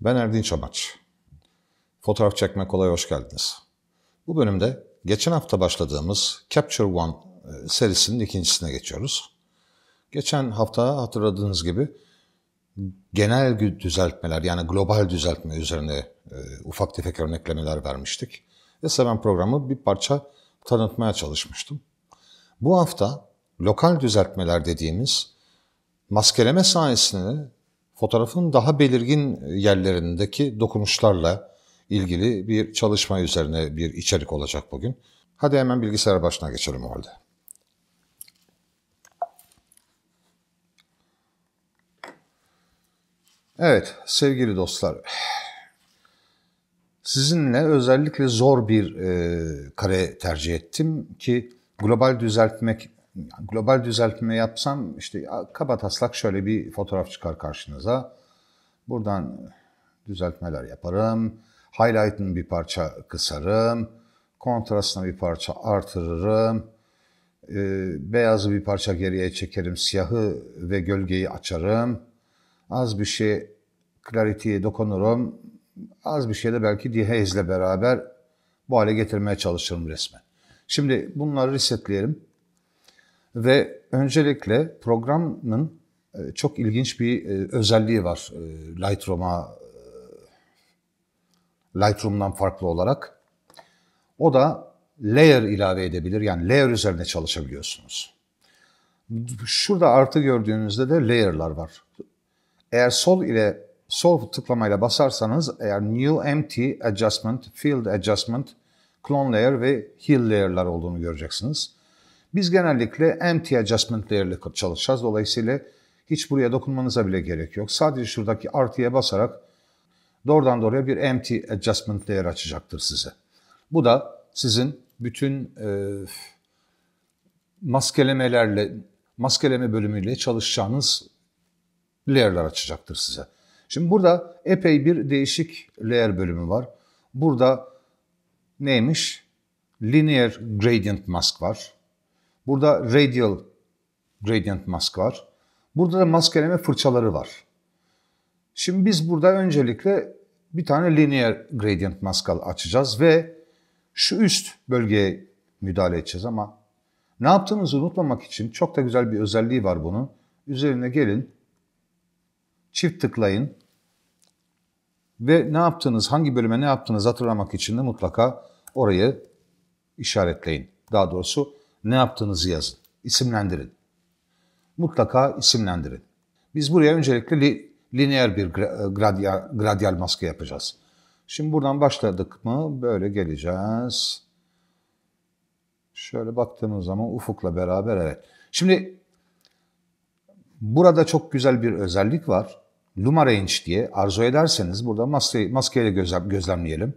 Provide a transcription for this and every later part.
Ben Erdinç Amaç. Fotoğraf çekmek kolay hoş geldiniz. Bu bölümde geçen hafta başladığımız Capture One e, serisinin ikincisine geçiyoruz. Geçen hafta hatırladığınız gibi genel düzeltmeler yani global düzeltme üzerine e, ufak tefek örneklemeler vermiştik. Ve seven programı bir parça tanıtmaya çalışmıştım. Bu hafta lokal düzeltmeler dediğimiz maskeleme sayesinde fotoğrafın daha belirgin yerlerindeki dokunuşlarla ilgili bir çalışma üzerine bir içerik olacak bugün. Hadi hemen bilgisayar başına geçelim orada. Evet sevgili dostlar Sizinle özellikle zor bir e, kare tercih ettim ki global düzeltmek global düzeltme yapsam işte kaba taslak şöyle bir fotoğraf çıkar karşınıza. Buradan düzeltmeler yaparım. Highlight'ını bir parça kısarım. Kontrastını bir parça artırırım. E, beyazı bir parça geriye çekerim. Siyahı ve gölgeyi açarım. Az bir şey clarity'ye dokunurum az bir şeyle belki Diheyz'le beraber bu hale getirmeye çalışırım resmen. Şimdi bunları resetleyelim. Ve öncelikle programın e, çok ilginç bir e, özelliği var e, Lightroom'a Lightroom'dan farklı olarak. O da layer ilave edebilir. Yani layer üzerine çalışabiliyorsunuz. Şurada artı gördüğünüzde de layer'lar var. Eğer sol ile Solve tıklamayla basarsanız eğer New Empty Adjustment, Field Adjustment, Clone Layer ve Hill Layer'lar olduğunu göreceksiniz. Biz genellikle Empty Adjustment Layer ile çalışacağız. Dolayısıyla hiç buraya dokunmanıza bile gerek yok. Sadece şuradaki artıya basarak doğrudan doğruya bir Empty Adjustment Layer açacaktır size. Bu da sizin bütün e, maskelemelerle, maskeleme bölümüyle çalışacağınız layer'lar açacaktır size. Şimdi burada epey bir değişik layer bölümü var. Burada neymiş? Linear gradient mask var. Burada radial gradient mask var. Burada da maskeleme fırçaları var. Şimdi biz burada öncelikle bir tane linear gradient mask açacağız ve şu üst bölgeye müdahale edeceğiz ama ne yaptığımızı unutmamak için çok da güzel bir özelliği var bunun. Üzerine gelin, çift tıklayın. Ve ne yaptınız, hangi bölüme ne yaptınız hatırlamak için de mutlaka orayı işaretleyin. Daha doğrusu ne yaptığınızı yazın, isimlendirin. Mutlaka isimlendirin. Biz buraya öncelikle li, lineer bir e, gradyal, gradyal maske yapacağız. Şimdi buradan başladık mı böyle geleceğiz. Şöyle baktığımız zaman ufukla beraber evet. Şimdi burada çok güzel bir özellik var. Luma Range diye arzu ederseniz burada maske, maskeyle gözlem, gözlemleyelim.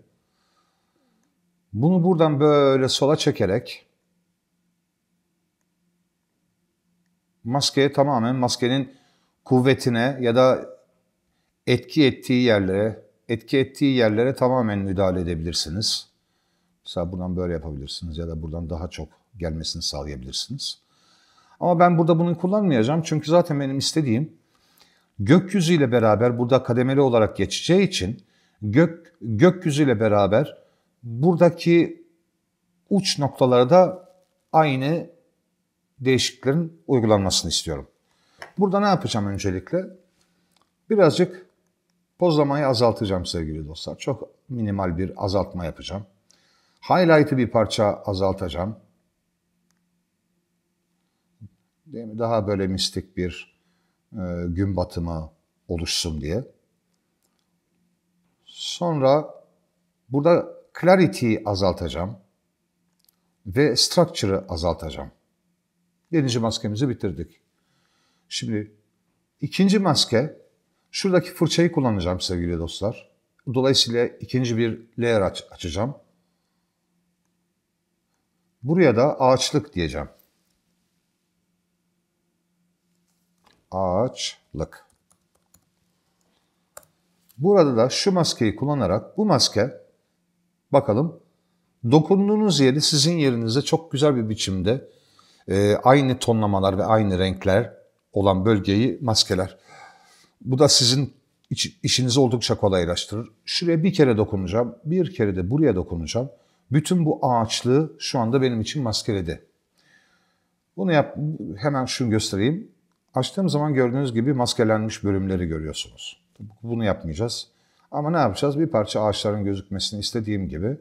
Bunu buradan böyle sola çekerek maskeye tamamen maskenin kuvvetine ya da etki ettiği yerlere, etki ettiği yerlere tamamen müdahale edebilirsiniz. Mesela buradan böyle yapabilirsiniz ya da buradan daha çok gelmesini sağlayabilirsiniz. Ama ben burada bunu kullanmayacağım çünkü zaten benim istediğim gökyüzüyle beraber burada kademeli olarak geçeceği için gök gökyüzüyle beraber buradaki uç noktalara da aynı değişikliklerin uygulanmasını istiyorum. Burada ne yapacağım öncelikle? Birazcık pozlamayı azaltacağım sevgili dostlar. Çok minimal bir azaltma yapacağım. Highlight'ı bir parça azaltacağım. Değil mi? Daha böyle mistik bir e, gün batımı oluşsun diye. Sonra burada clarity'yi azaltacağım ve structure'ı azaltacağım. Birinci maskemizi bitirdik. Şimdi ikinci maske, şuradaki fırçayı kullanacağım sevgili dostlar. Dolayısıyla ikinci bir layer aç açacağım. Buraya da ağaçlık diyeceğim. Açlık. Burada da şu maskeyi kullanarak bu maske bakalım dokunduğunuz yeri sizin yerinizde çok güzel bir biçimde e, aynı tonlamalar ve aynı renkler olan bölgeyi maskeler. Bu da sizin iç, işinizi oldukça kolaylaştırır. Şuraya bir kere dokunacağım, bir kere de buraya dokunacağım. Bütün bu ağaçlığı şu anda benim için maskeledi. Bunu yap, hemen şunu göstereyim. Açtığım zaman gördüğünüz gibi maskelenmiş bölümleri görüyorsunuz. Bunu yapmayacağız. Ama ne yapacağız? Bir parça ağaçların gözükmesini istediğim gibi,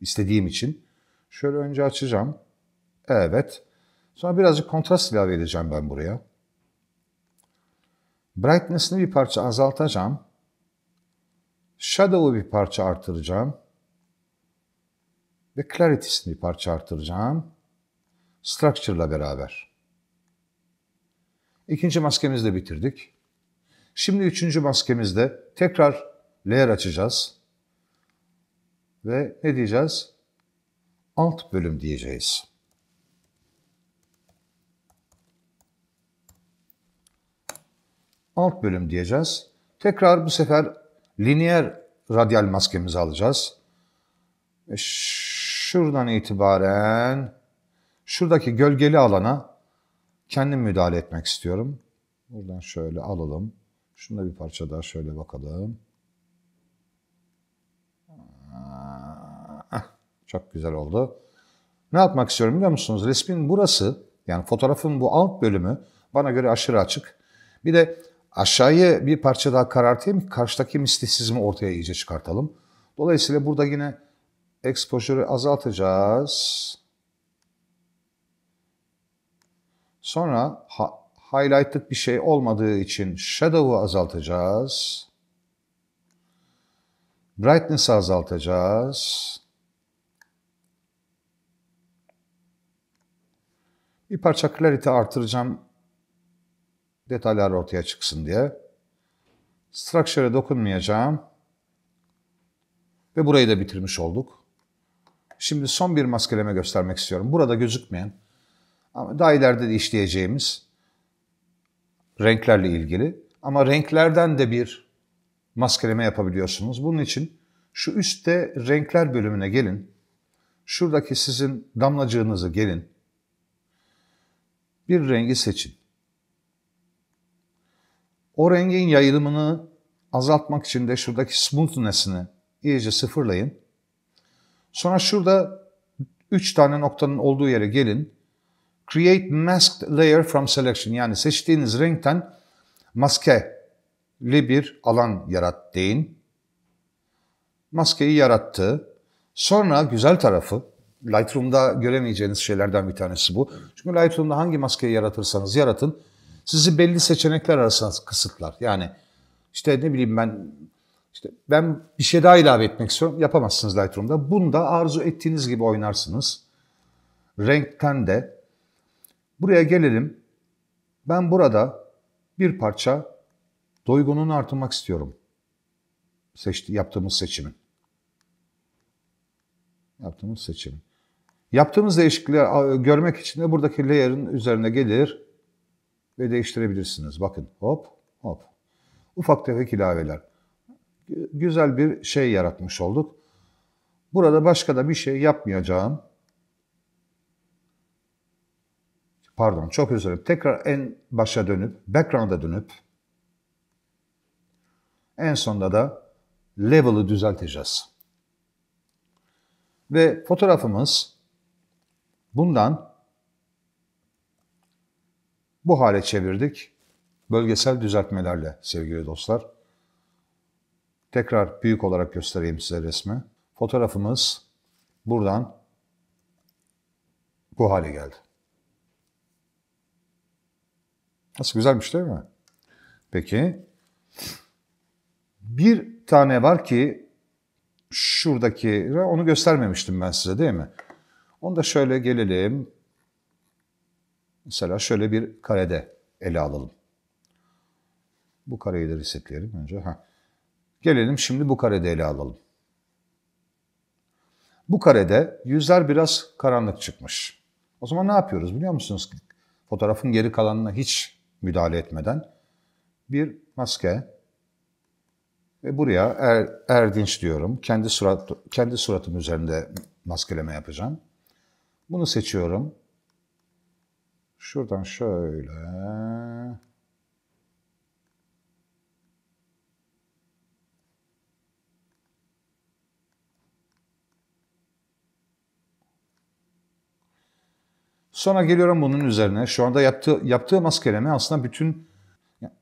istediğim için şöyle önce açacağım. Evet. Sonra birazcık kontrast ilave edeceğim ben buraya. Brightness'ını bir parça azaltacağım. Shadow'u bir parça artıracağım. Ve Clarity'sini bir parça artıracağım. Structure'la beraber. İkinci maskemizi de bitirdik. Şimdi üçüncü maskemizde tekrar layer açacağız. Ve ne diyeceğiz? Alt bölüm diyeceğiz. Alt bölüm diyeceğiz. Tekrar bu sefer lineer radyal maskemizi alacağız. E, şuradan itibaren şuradaki gölgeli alana Kendim müdahale etmek istiyorum. Buradan şöyle alalım. Şunda bir parça daha şöyle bakalım. Ah, çok güzel oldu. Ne yapmak istiyorum biliyor musunuz? Resmin burası yani fotoğrafın bu alt bölümü bana göre aşırı açık. Bir de aşağıyı bir parça daha karartayım. Karşıdaki mistisizmi ortaya iyice çıkartalım. Dolayısıyla burada yine exposure'ı azaltacağız. Sonra ha, highlightlık bir şey olmadığı için shadow'u azaltacağız. Brightness'ı azaltacağız. Bir parça clarity artıracağım. Detaylar ortaya çıksın diye. Structure'e dokunmayacağım. Ve burayı da bitirmiş olduk. Şimdi son bir maskeleme göstermek istiyorum. Burada gözükmeyen ama daha ileride de işleyeceğimiz renklerle ilgili. Ama renklerden de bir maskeleme yapabiliyorsunuz. Bunun için şu üstte renkler bölümüne gelin. Şuradaki sizin damlacığınızı gelin. Bir rengi seçin. O rengin yayılımını azaltmak için de şuradaki smoothness'ini iyice sıfırlayın. Sonra şurada 3 tane noktanın olduğu yere gelin. Create masked layer from selection yani seçtiğiniz renkten maskeli bir alan yarat deyin. Maskeyi yarattı. Sonra güzel tarafı Lightroom'da göremeyeceğiniz şeylerden bir tanesi bu. Çünkü Lightroom'da hangi maskeyi yaratırsanız yaratın sizi belli seçenekler arasında kısıtlar. Yani işte ne bileyim ben işte ben bir şey daha ilave etmek istiyorum. Yapamazsınız Lightroom'da. Bunda arzu ettiğiniz gibi oynarsınız. Renkten de Buraya gelelim. Ben burada bir parça doygunluğunu artırmak istiyorum. Seçti, yaptığımız seçimin. Yaptığımız seçim. Yaptığımız değişiklikleri görmek için de buradaki layer'ın üzerine gelir ve değiştirebilirsiniz. Bakın hop hop. Ufak tefek ilaveler. Güzel bir şey yaratmış olduk. Burada başka da bir şey yapmayacağım. Pardon çok özür dilerim. Tekrar en başa dönüp, background'a dönüp en sonunda da level'ı düzelteceğiz. Ve fotoğrafımız bundan bu hale çevirdik. Bölgesel düzeltmelerle sevgili dostlar. Tekrar büyük olarak göstereyim size resmi. Fotoğrafımız buradan bu hale geldi. Nasıl güzelmiş değil mi? Peki. Bir tane var ki şuradaki, onu göstermemiştim ben size değil mi? Onu da şöyle gelelim. Mesela şöyle bir karede ele alalım. Bu kareyi de resetleyelim önce. Ha. Gelelim şimdi bu karede ele alalım. Bu karede yüzler biraz karanlık çıkmış. O zaman ne yapıyoruz biliyor musunuz? Fotoğrafın geri kalanına hiç müdahale etmeden bir maske ve buraya er, erdinç diyorum. Kendi surat kendi suratım üzerinde maskeleme yapacağım. Bunu seçiyorum. Şuradan şöyle Sonra geliyorum bunun üzerine. Şu anda yaptığı, yaptığı maskeleme aslında bütün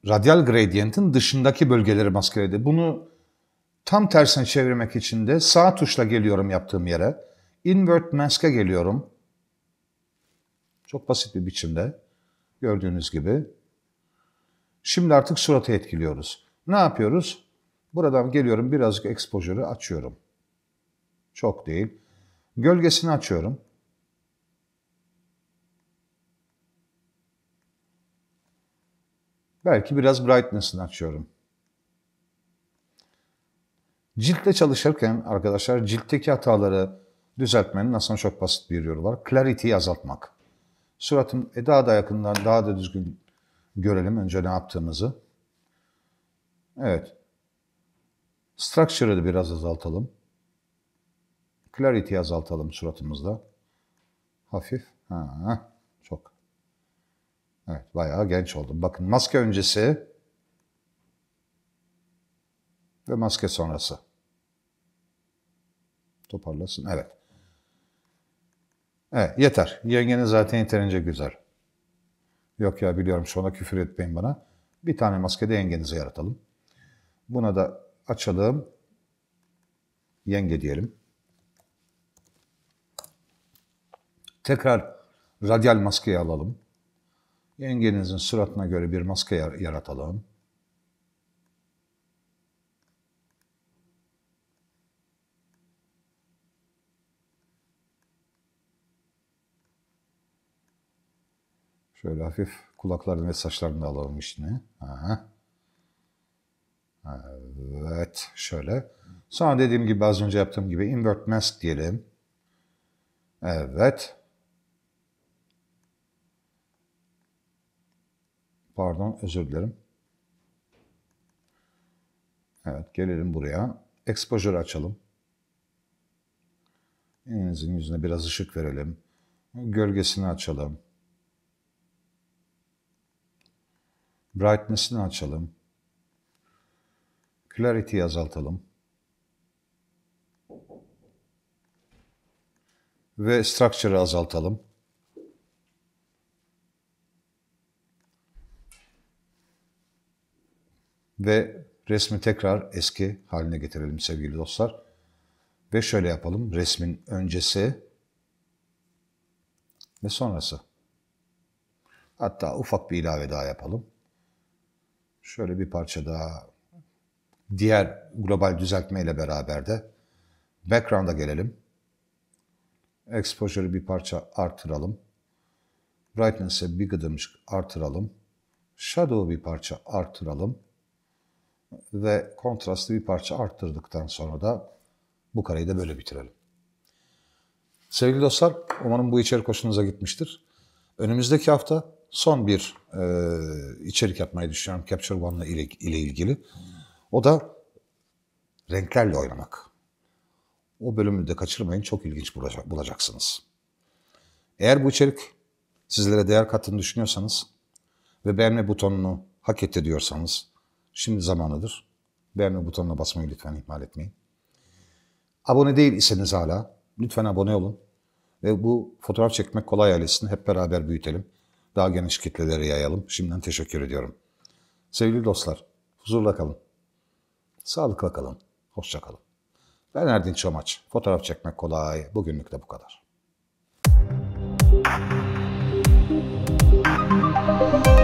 radyal gradient'in dışındaki bölgeleri maskeledi. Bunu tam tersine çevirmek için de sağ tuşla geliyorum yaptığım yere. Invert Mask'e geliyorum. Çok basit bir biçimde. Gördüğünüz gibi. Şimdi artık suratı etkiliyoruz. Ne yapıyoruz? Buradan geliyorum birazcık exposure'ı açıyorum. Çok değil. Gölgesini açıyorum. Belki biraz brightness'ını açıyorum. Ciltle çalışırken arkadaşlar ciltteki hataları düzeltmenin aslında çok basit bir yolu var. Clarity'yi azaltmak. Suratım e, daha da yakından daha da düzgün görelim önce ne yaptığımızı. Evet. Structure'ı biraz azaltalım. Clarity'yi azaltalım suratımızda. Hafif. Ha, çok. Evet, bayağı genç oldum. Bakın maske öncesi ve maske sonrası. Toparlasın. Evet. Evet, yeter. Yengeniz zaten yeterince güzel. Yok ya biliyorum sonra küfür etmeyin bana. Bir tane maske de yengenize yaratalım. Buna da açalım. Yenge diyelim. Tekrar radyal maskeyi alalım. Yengenizin suratına göre bir maske yaratalım. Şöyle hafif kulaklarını ve saçlarını alalım işini. Aha. Evet, şöyle. Sonra dediğim gibi az önce yaptığım gibi invert mask diyelim. Evet. Pardon özür dilerim. Evet gelelim buraya. Exposure açalım. Elinizin yüzüne biraz ışık verelim. Gölgesini açalım. Brightness'ini açalım. Clarity'yi azaltalım. Ve structure'ı azaltalım. ve resmi tekrar eski haline getirelim sevgili dostlar. Ve şöyle yapalım. Resmin öncesi ve sonrası. Hatta ufak bir ilave daha yapalım. Şöyle bir parça daha diğer global düzeltme ile beraber de background'a gelelim. Exposure'ı bir parça artıralım. Brightness'ı bir gıdımcık artıralım. Shadow'u bir parça artıralım ve kontrastı bir parça arttırdıktan sonra da bu kareyi de böyle bitirelim. Sevgili dostlar, umarım bu içerik hoşunuza gitmiştir. Önümüzdeki hafta son bir e, içerik yapmayı düşünüyorum Capture One ile, ile ilgili. O da renklerle oynamak. O bölümü de kaçırmayın, çok ilginç bulacak, bulacaksınız. Eğer bu içerik sizlere değer kattığını düşünüyorsanız ve beğenme butonunu hak etti diyorsanız Şimdi zamanıdır. Beğenme butonuna basmayı lütfen ihmal etmeyin. Abone değil iseniz hala lütfen abone olun. Ve bu fotoğraf çekmek kolay ailesini hep beraber büyütelim. Daha geniş kitlelere yayalım. Şimdiden teşekkür ediyorum. Sevgili dostlar, huzurla kalın. Sağlıkla kalın. Hoşça kalın. Ben Erdin Çomaç. Fotoğraf çekmek kolay. Bugünlük de bu kadar. Müzik